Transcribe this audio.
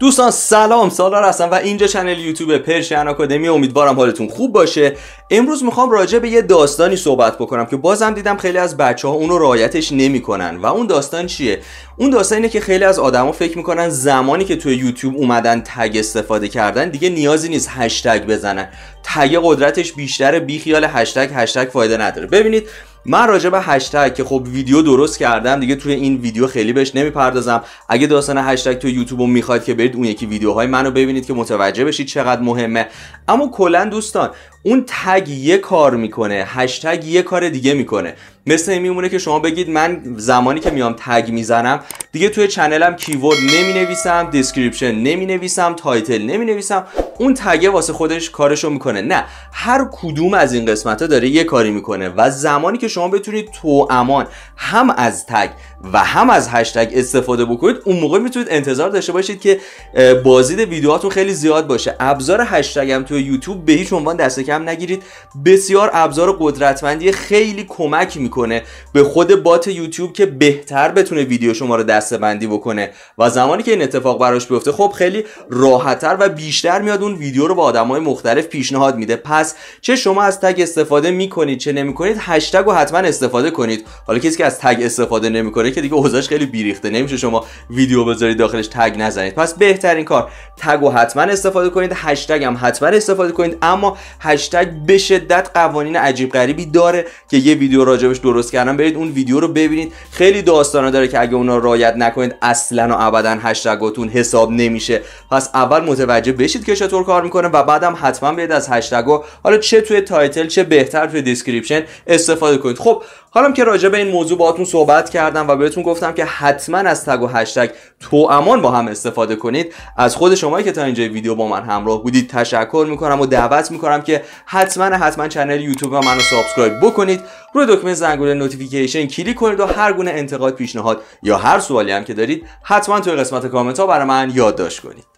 دوستان سلام سالار هستم و اینجا چنل یوتیوب پرشن آکادمی امیدوارم حالتون خوب باشه امروز میخوام راجع به یه داستانی صحبت بکنم که بازم دیدم خیلی از بچه ها اونو رعایتش نمیکنن و اون داستان چیه اون داستان اینه که خیلی از آدما فکر میکنن زمانی که توی یوتیوب اومدن تگ استفاده کردن دیگه نیازی نیست هشتگ بزنن تگ قدرتش بیشتر بیخیال هشتگ هشتگ فایده نداره ببینید من راجع به هشتگ که خب ویدیو درست کردم دیگه توی این ویدیو خیلی بهش نمیپردازم اگه داستان هشتگ تو یوتیوب میخواید که برید اون یکی ویدیوهای منو ببینید که متوجه بشید چقدر مهمه اما کلا دوستان اون تگ یه کار میکنه هشتگ یه کار دیگه میکنه مثل این میمونه که شما بگید من زمانی که میام تگ میزنم دیگه توی چنلم کیورد نمی نویسم دیسکریپشن نمی تایتل نمی اون تگه واسه خودش کارشو میکنه نه هر کدوم از این قسمت ها داره یه کاری میکنه و زمانی که شما بتونید تو امان هم از تگ و هم از هشتگ استفاده بکنید اون موقع میتونید انتظار داشته باشید که بازدید ویدیوهاتون خیلی زیاد باشه ابزار هشتگ هم توی یوتیوب به هیچ عنوان دست نگیرید بسیار ابزار قدرتمندی خیلی کمک میکنه به خود بات یوتیوب که بهتر بتونه ویدیو شما رو دستبندی بکنه و زمانی که این اتفاق براش بیفته خب خیلی راحتتر و بیشتر میاد اون ویدیو رو به های مختلف پیشنهاد میده پس چه شما از تگ استفاده میکنید چه نمیکنید هشتگ رو حتما استفاده کنید حالا کسی که از تگ استفاده نمیکنه که دیگه اوضاعش خیلی بیریخته نمیشه شما ویدیو بذارید داخلش تگ نزنید پس بهترین کار تگ رو حتما استفاده کنید هشتگ هم حتما استفاده کنید اما هشتگ به شدت قوانین عجیب غریبی داره که یه ویدیو راجبش درست کردم برید اون ویدیو رو ببینید خیلی داستانا داره که اگه اونا رایت نکنید اصلا و ابدا هشتگاتون حساب نمیشه پس اول متوجه بشید که چطور کار میکنه و بعدم حتما برید از هشتگو حالا چه توی تایتل چه بهتر توی دیسکریپشن استفاده کنید خب حالا که راجع به این موضوع باهاتون صحبت کردم و بهتون گفتم که حتما از تگ و هشتگ تو امان با هم استفاده کنید از خود شمایی که تا اینجا ویدیو با من همراه بودید تشکر میکنم و دعوت میکنم که حتما حتما چنل یوتیوب و منو سابسکرایب بکنید روی دکمه زنگوله نوتیفیکیشن کلیک کنید و هر گونه انتقاد پیشنهاد یا هر سوالی هم که دارید حتما توی قسمت کامنت ها برای من یادداشت کنید